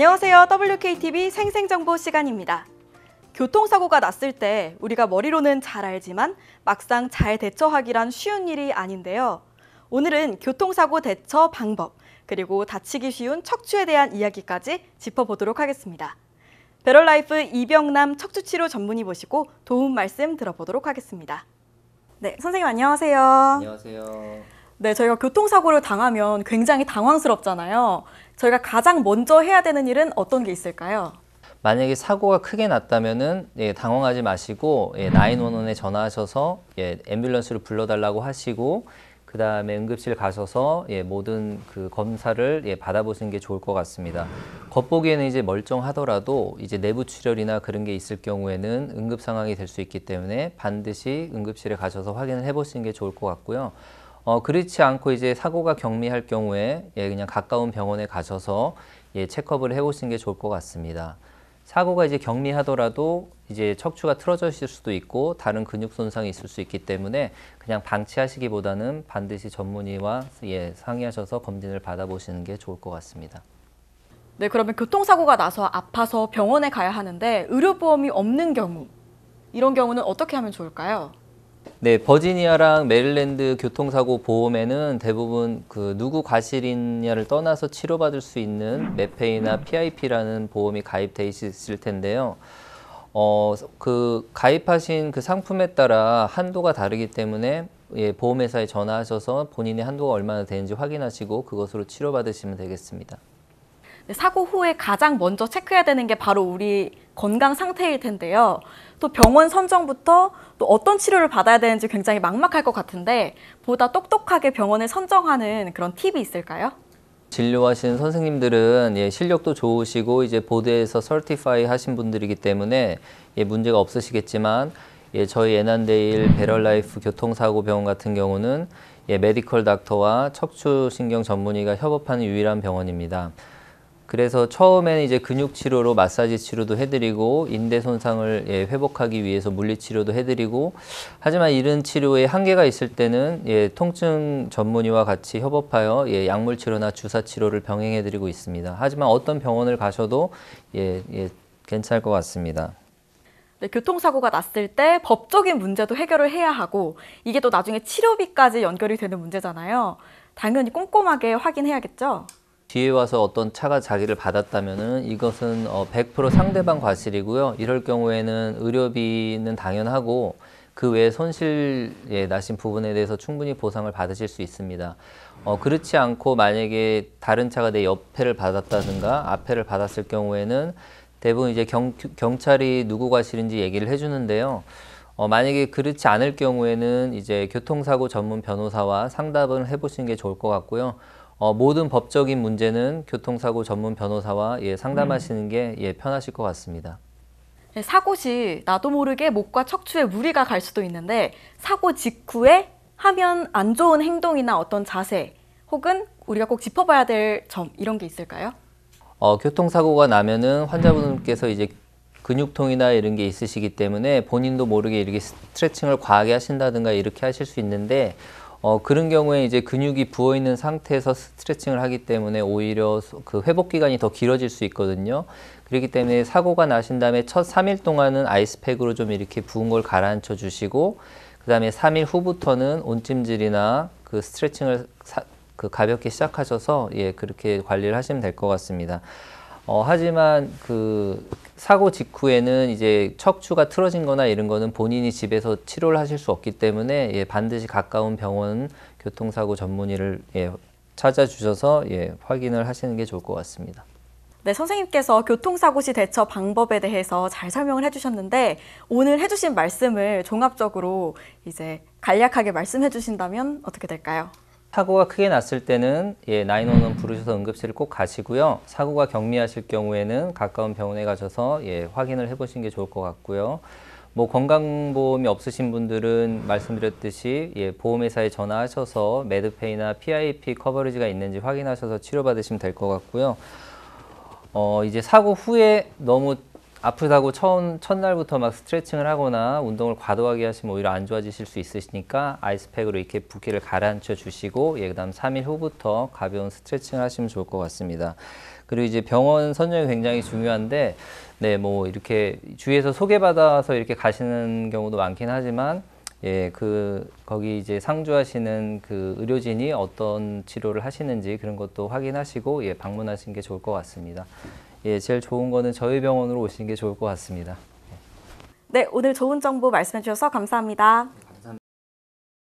안녕하세요. WKTV 생생정보 시간입니다. 교통사고가 났을 때 우리가 머리로는 잘 알지만 막상 잘 대처하기란 쉬운 일이 아닌데요. 오늘은 교통사고 대처 방법, 그리고 다치기 쉬운 척추에 대한 이야기까지 짚어보도록 하겠습니다. 배럴라이프 이병남 척추치료 전문의 모시고 도움 말씀 들어보도록 하겠습니다. 네, 선생님 안녕하세요. 안녕하세요. 네, 저희가 교통사고를 당하면 굉장히 당황스럽잖아요. 저희가 가장 먼저 해야 되는 일은 어떤 게 있을까요? 만약에 사고가 크게 났다면은 예, 당황하지 마시고 예, 911에 전화하셔서 예, 앰뷸런스를 불러달라고 하시고 그 다음에 응급실 가셔서 예, 모든 그 검사를 예, 받아보시는 게 좋을 것 같습니다. 겉보기에는 이제 멀쩡하더라도 이제 내부 출혈이나 그런 게 있을 경우에는 응급 상황이 될 수 있기 때문에 반드시 응급실에 가셔서 확인을 해보시는 게 좋을 것 같고요. 어, 그렇지 않고 이제 사고가 경미할 경우에 예, 그냥 가까운 병원에 가셔서 예, 체크업을 해보시는 게 좋을 것 같습니다. 사고가 이제 경미하더라도 이제 척추가 틀어져 있을 수도 있고 다른 근육 손상이 있을 수 있기 때문에 그냥 방치하시기보다는 반드시 전문의와 예, 상의하셔서 검진을 받아보시는 게 좋을 것 같습니다. 네, 그러면 교통사고가 나서 아파서 병원에 가야 하는데 의료보험이 없는 경우 이런 경우는 어떻게 하면 좋을까요? 네, 버지니아랑 메릴랜드 교통사고 보험에는 대부분 그 누구 과실이냐를 떠나서 치료받을 수 있는 메페이나 PIP라는 보험이 가입돼 있을 텐데요. 어, 그 가입하신 그 상품에 따라 한도가 다르기 때문에 예, 보험회사에 전화하셔서 본인의 한도가 얼마나 되는지 확인하시고 그것으로 치료받으시면 되겠습니다. 네, 사고 후에 가장 먼저 체크해야 되는 게 바로 우리 건강 상태일 텐데요. 또 병원 선정부터 또 어떤 치료를 받아야 되는지 굉장히 막막할 것 같은데 보다 똑똑하게 병원을 선정하는 그런 팁이 있을까요? 진료하시 선생님들은 예, 실력도 좋으시고 이제 보드에서 설티파이 하신 분들이기 때문에 예, 문제가 없으시겠지만 예, 저희 에난데일 베럴라이프 교통사고 병원 같은 경우는 예, 메디컬 닥터와 척추신경 전문의가 협업하는 유일한 병원입니다. 그래서 처음에는 이제 근육 치료로 마사지 치료도 해드리고 인대 손상을 예, 회복하기 위해서 물리 치료도 해드리고 하지만 이런 치료에 한계가 있을 때는 예, 통증 전문의와 같이 협업하여 예, 약물 치료나 주사 치료를 병행해드리고 있습니다. 하지만 어떤 병원을 가셔도 예, 예, 괜찮을 것 같습니다. 네, 교통사고가 났을 때 법적인 문제도 해결을 해야 하고 이게 또 나중에 치료비까지 연결이 되는 문제잖아요. 당연히 꼼꼼하게 확인해야겠죠. 뒤에 와서 어떤 차가 자기를 받았다면 이것은 100% 어, 상대방 과실이고요. 이럴 경우에는 의료비는 당연하고 그 외에 손실 나신 부분에 대해서 충분히 보상을 받으실 수 있습니다. 어, 그렇지 않고 만약에 다른 차가 내 옆에를 받았다든가 앞에를 받았을 경우에는 대부분 이제 경, 경찰이 누구 과실인지 얘기를 해주는데요. 어, 만약에 그렇지 않을 경우에는 이제 교통사고 전문 변호사와 상담을 해보시는 게 좋을 것 같고요. 어, 모든 법적인 문제는 교통사고 전문 변호사와 예, 상담하시는 음. 게 예, 편하실 것 같습니다. 네, 사고 시 나도 모르게 목과 척추에 무리가 갈 수도 있는데 사고 직후에 하면 안 좋은 행동이나 어떤 자세 혹은 우리가 꼭 짚어봐야 될 점 이런 게 있을까요? 어, 교통사고가 나면은 환자분께서 이제 근육통이나 이런 게 있으시기 때문에 본인도 모르게 이렇게 스트레칭을 과하게 하신다든가 이렇게 하실 수 있는데 어, 그런 경우에 이제 근육이 부어 있는 상태에서 스트레칭을 하기 때문에 오히려 그 회복 기간이 더 길어질 수 있거든요. 그렇기 때문에 사고가 나신 다음에 첫 3일 동안은 아이스팩으로 좀 이렇게 부은 걸 가라앉혀 주시고 그 다음에 3일 후부터는 온찜질이나 그 스트레칭을 사, 그 가볍게 시작하셔서 예 그렇게 관리를 하시면 될 것 같습니다. 어, 하지만 그 사고 직후에는 이제 척추가 틀어진 거나 이런 거는 본인이 집에서 치료를 하실 수 없기 때문에 예, 반드시 가까운 병원 교통사고 전문의를 예, 찾아주셔서 예, 확인을 하시는 게 좋을 것 같습니다. 네, 선생님께서 교통사고 시 대처 방법에 대해서 잘 설명을 해주셨는데 오늘 해주신 말씀을 종합적으로 이제 간략하게 말씀해 주신다면 어떻게 될까요? 사고가 크게 났을 때는 예, 911 부르셔서 응급실을 꼭 가시고요. 사고가 경미하실 경우에는 가까운 병원에 가셔서 예, 확인을 해보시는 게 좋을 것 같고요. 뭐 건강보험이 없으신 분들은 말씀드렸듯이 예, 보험회사에 전화하셔서 메드페이나 PIP 커버리지가 있는지 확인하셔서 치료받으시면 될 것 같고요. 어, 이제 사고 후에 너무 아프다고 처 첫날부터 막 스트레칭을 하거나 운동을 과도하게 하시면 오히려 안 좋아지실 수 있으시니까 아이스팩으로 이렇게 붓기를 가라앉혀 주시고 예, 그 다음 3일 후부터 가벼운 스트레칭을 하시면 좋을 것 같습니다. 그리고 이제 병원 선정이 굉장히 중요한데 네뭐 이렇게 주위에서 소개받아서 이렇게 가시는 경우도 많긴 하지만 예, 그 거기 이제 상주하시는 그 의료진이 어떤 치료를 하시는지 그런 것도 확인하시고 예, 방문하시는 게 좋을 것 같습니다. 예, 제일 좋은 거는 저희 병원으로 오시는 게 좋을 것 같습니다. 네, 오늘 좋은 정보 말씀해 주셔서 감사합니다.